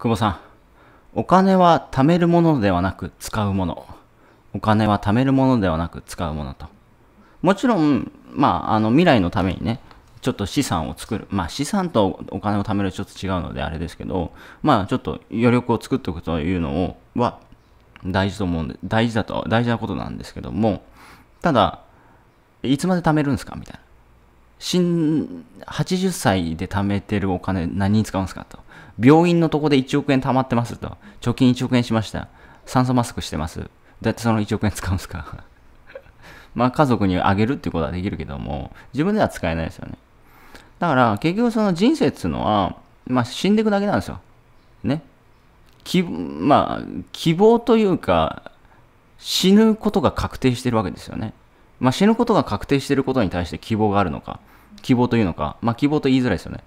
久保さん、お金は貯めるものではなく使うもの。お金は貯めるものではなく使うものと。もちろん、まあ、あの未来のためにね、ちょっと資産を作る。まあ資産とお金を貯めるちょっと違うのであれですけど、まあちょっと余力を作っておくというのをは大事と思うんで、大事だと、大事なことなんですけども、ただ、いつまで貯めるんですかみたいな。新、80歳で貯めてるお金何に使うんですかと。病院のとこで1億円貯まってますと。貯金1億円しました。酸素マスクしてます。どうやってその1億円使うんすか まあ家族にあげるっていうことはできるけども、自分では使えないですよね。だから結局その人生っていうのは、まあ死んでいくだけなんですよ。ね。き、まあ希望というか、死ぬことが確定してるわけですよね。まあ死ぬことが確定してることに対して希望があるのか、希望というのか、まあ希望と言いづらいですよね。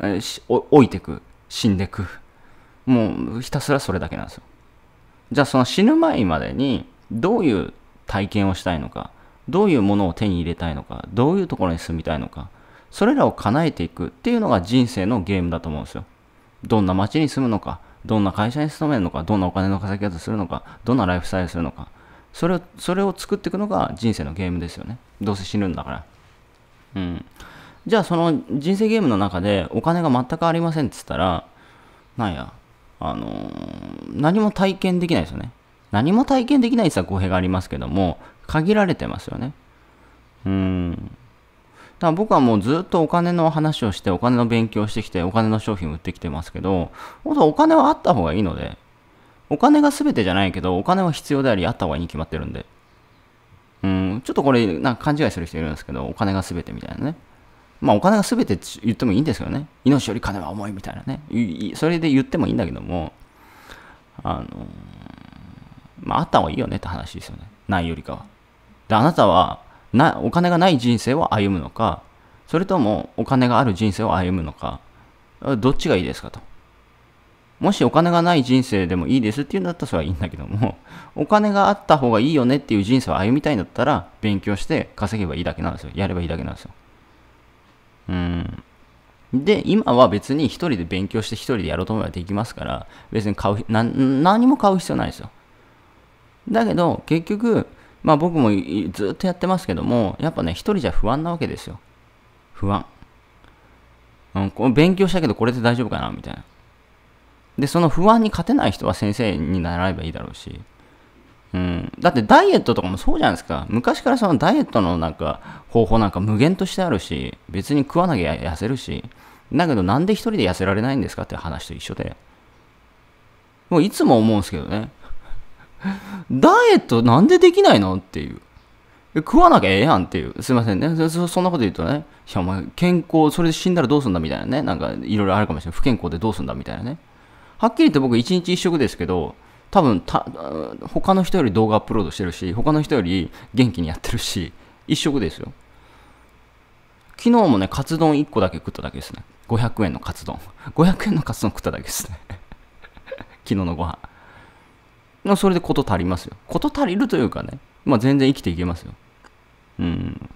え置いてく。死んでくもうひたすらそれだけなんですよじゃあその死ぬ前までにどういう体験をしたいのかどういうものを手に入れたいのかどういうところに住みたいのかそれらを叶えていくっていうのが人生のゲームだと思うんですよどんな街に住むのかどんな会社に勤めるのかどんなお金の稼ぎ方するのかどんなライフスタイルするのかそれをそれを作っていくのが人生のゲームですよねどうせ死ぬんだからうんじゃあその人生ゲームの中でお金が全くありませんって言ったら、なんや、あのー、何も体験できないですよね。何も体験できないって言ったら語弊がありますけども、限られてますよね。うん。だから僕はもうずっとお金の話をして、お金の勉強してきて、お金の商品売ってきてますけど、本当はお金はあった方がいいので、お金が全てじゃないけど、お金は必要であり、あった方がいいに決まってるんで。うん、ちょっとこれ、なんか勘違いする人いるんですけど、お金が全てみたいなね。まあお金が全て言ってもいいんですけどね。命より金は重いみたいなね。それで言ってもいいんだけども、あのまああった方がいいよねって話ですよね。ないよりかは。で、あなたはな、お金がない人生を歩むのか、それともお金がある人生を歩むのか、どっちがいいですかと。もしお金がない人生でもいいですっていうんだったらそれはいいんだけども、お金があった方がいいよねっていう人生を歩みたいんだったら、勉強して稼げばいいだけなんですよ。やればいいだけなんですよ。うん。で、今は別に一人で勉強して一人でやろうと思えばできますから、別に買う、な何も買う必要ないですよ。だけど、結局、まあ僕もずっとやってますけども、やっぱね、一人じゃ不安なわけですよ。不安。うん、この勉強したけどこれで大丈夫かなみたいな。で、その不安に勝てない人は先生に習えばいいだろうし、だってダイエットとかもそうじゃないですか。昔からそのダイエットのなんか方法なんか無限としてあるし、別に食わなきゃ痩せるし、だけどなんで一人で痩せられないんですかって話と一緒で。もういつも思うんですけどね。ダイエットなんでできないのっていう。食わなきゃええやんっていう。すいませんねそ。そんなこと言うとね、いやお前健康、それで死んだらどうすんだみたいなね、なんかいろいろあるかもしれない。不健康でどうすんだみたいなね。はっきり言って僕一日一食ですけど、多分た他の人より動画アップロードしてるし他の人より元気にやってるし一食ですよ昨日もねカツ丼1個だけ食っただけですね500円のカツ丼500円のカツ丼食っただけですね 昨日のご飯それで事足りますよ事足りるというかね、まあ、全然生きていけますようん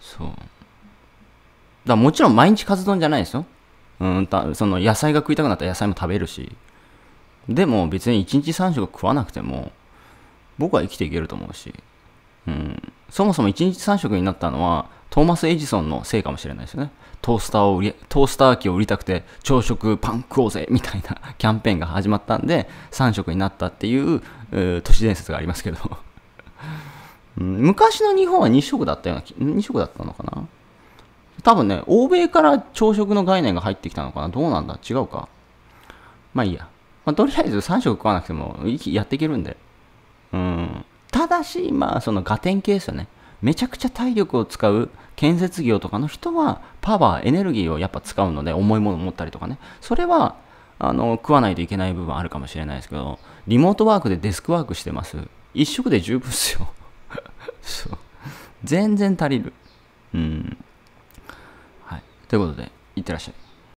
そうだもちろん毎日カツ丼じゃないですようんその野菜が食いたくなったら野菜も食べるしでも別に1日3食食わなくても、僕は生きていけると思うし、うん、そもそも1日3食になったのは、トーマス・エジソンのせいかもしれないですよね。トースターを売り、トースター機を売りたくて、朝食パン食おうぜみたいな キャンペーンが始まったんで、3食になったっていう、う都市伝説がありますけど。昔の日本は2食だったような、2食だったのかな多分ね、欧米から朝食の概念が入ってきたのかなどうなんだ違うかまあいいや。まあ、とりあえず3食食わなくてもやっていけるんで。うん。ただし、まあ、そのガテン系ですよね。めちゃくちゃ体力を使う建設業とかの人は、パワー、エネルギーをやっぱ使うので、重いものを持ったりとかね。それは、あの、食わないといけない部分あるかもしれないですけど、リモートワークでデスクワークしてます。1食で十分っすよ。そう。全然足りる。うん。はい。ということで、いってらっしゃい。